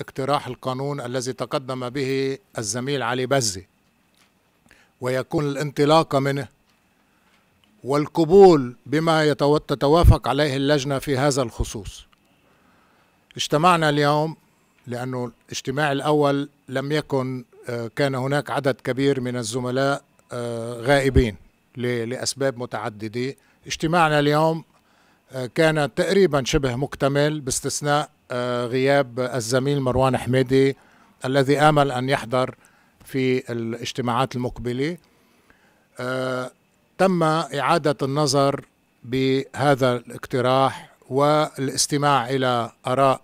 اقتراح القانون الذي تقدم به الزميل علي بزي ويكون الانطلاق منه والقبول بما تتوافق عليه اللجنة في هذا الخصوص اجتمعنا اليوم لأنه الاجتماع الأول لم يكن آه، كان هناك عدد كبير من الزملاء آه، غائبين لأسباب متعددة اجتماعنا اليوم آه، كان تقريبا شبه مكتمل باستثناء آه، غياب الزميل مروان حميدي الذي آمل أن يحضر في الاجتماعات المقبلة آه، تم إعادة النظر بهذا الاقتراح والاستماع إلى آراء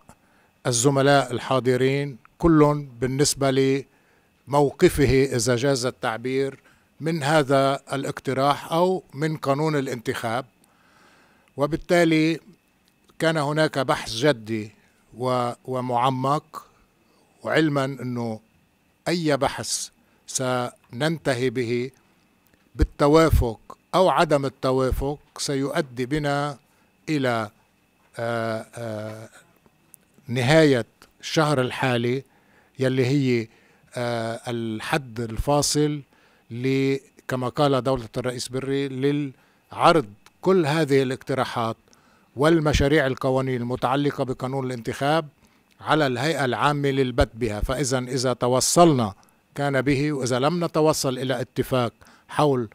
الزملاء الحاضرين كل بالنسبة لموقفه إذا جاز التعبير من هذا الاقتراح أو من قانون الانتخاب وبالتالي كان هناك بحث جدي ومعمق وعلما انه اي بحث سننتهي به بالتوافق او عدم التوافق سيؤدي بنا الى آه، آه، نهايه الشهر الحالي يلي هي آه، الحد الفاصل كما قال دوله الرئيس بري للعرض كل هذه الاقتراحات والمشاريع القوانين المتعلقة بقانون الانتخاب على الهيئة العامة للبت بها فإذا إذا توصلنا كان به وإذا لم نتوصل إلى اتفاق حول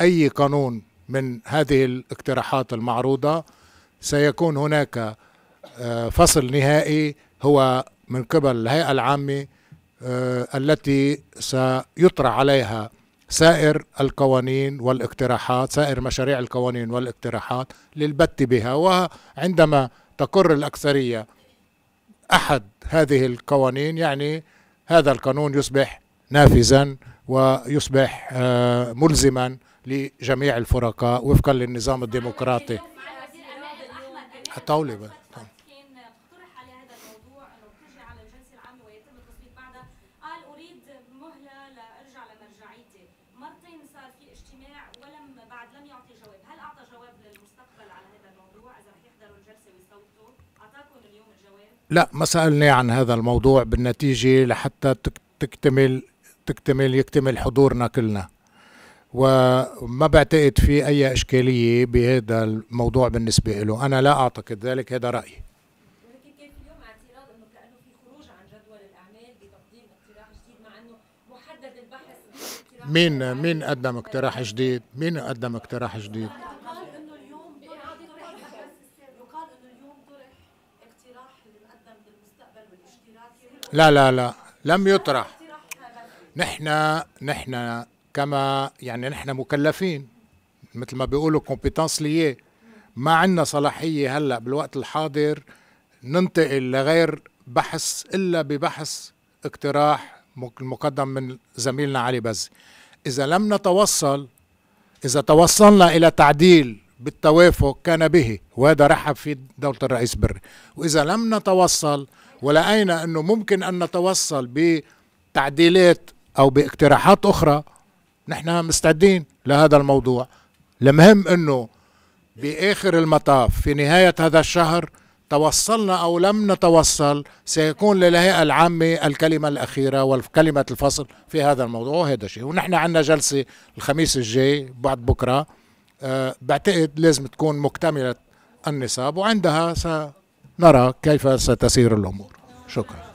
أي قانون من هذه الاقتراحات المعروضة سيكون هناك آه، فصل نهائي هو من قبل الهيئة العامة آه، التي سيطرح عليها سائر القوانين والاقتراحات سائر مشاريع القوانين والاقتراحات للبت بها وعندما تقر الأكثرية أحد هذه القوانين يعني هذا القانون يصبح نافذا ويصبح آه، ملزما لجميع الفرقاء وفقا للنظام الديمقراطي الطاولة لا ما سألني عن هذا الموضوع بالنتيجة لحتى تكتمل تكتمل يكتمل حضورنا كلنا وما بعتقد في أي إشكالية بهذا الموضوع بالنسبة له أنا لا أعتقد ذلك هذا رأيي مين مين قدم اقتراح جديد؟ مين قدم اقتراح جديد؟ لا لا لا لم يطرح نحن نحن كما يعني نحن مكلفين مثل ما بيقولوا كومبيتانس ليه ما عندنا صلاحية هلا بالوقت الحاضر ننتقل لغير بحث إلا ببحث اقتراح مقدم من زميلنا علي بزي إذا لم نتوصل إذا توصلنا إلى تعديل بالتوافق كان به وهذا رحب فيه دولة الرئيس بري وإذا لم نتوصل ولقينا انه ممكن ان نتوصل بتعديلات او باقتراحات اخرى نحن مستعدين لهذا الموضوع المهم انه باخر المطاف في نهايه هذا الشهر توصلنا او لم نتوصل سيكون للهيئه العامه الكلمه الاخيره وكلمه الفصل في هذا الموضوع وهذا شيء ونحن عندنا جلسه الخميس الجاي بعد بكره أه بعتقد لازم تكون مكتمله النصاب وعندها س نرى كيف ستسير الأمور شكرا